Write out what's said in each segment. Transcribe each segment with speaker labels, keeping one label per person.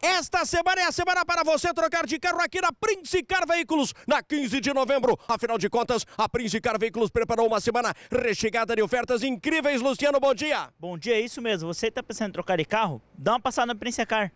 Speaker 1: Esta semana é a semana para você trocar de carro aqui na Prince Car Veículos, na 15 de novembro. Afinal de contas, a Prince Car Veículos preparou uma semana recheada de ofertas incríveis.
Speaker 2: Luciano, bom dia. Bom dia, é isso mesmo. Você está pensando em trocar de carro? Dá uma passada na Prince Car.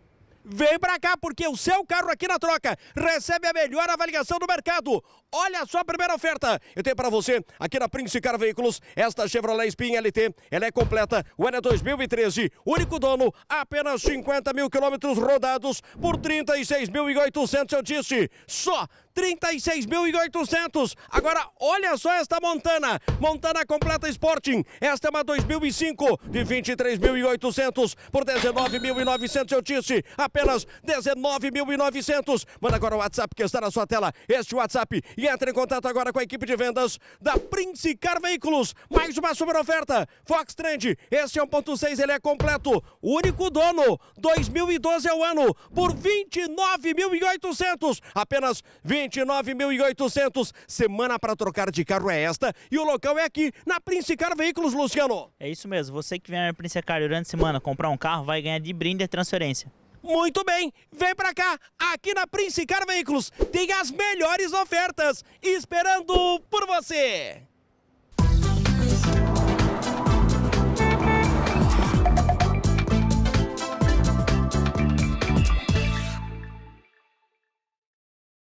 Speaker 2: Vem pra cá, porque o seu carro aqui na troca recebe a melhor avaliação do mercado. Olha
Speaker 1: só a primeira oferta. Eu tenho para você aqui na Prince Car Veículos esta Chevrolet Spin LT. Ela é completa, o ano é 2013. Único dono, apenas 50 mil quilômetros rodados por 36.800. Eu disse, só 36.800. Agora, olha só esta Montana. Montana completa Sporting. Esta é uma 2005 de 23.800 por 19.900. Eu disse, a apenas 19.900. Manda agora o WhatsApp que está na sua tela. Este WhatsApp e entre em contato agora com a equipe de vendas da Prince Car Veículos. Mais uma super oferta. Fox Trend, este é 1.6, ele é completo. Único dono, 2012 é o ano, por 29.800. Apenas 29.800. Semana para trocar de carro é esta e o local é aqui na Prince Car Veículos, Luciano.
Speaker 3: É isso mesmo, você que vem na Prince Car durante a semana comprar um carro vai ganhar de brinde a transferência. Muito
Speaker 1: bem, vem pra cá, aqui na Princicar Veículos, tem as melhores ofertas esperando por você!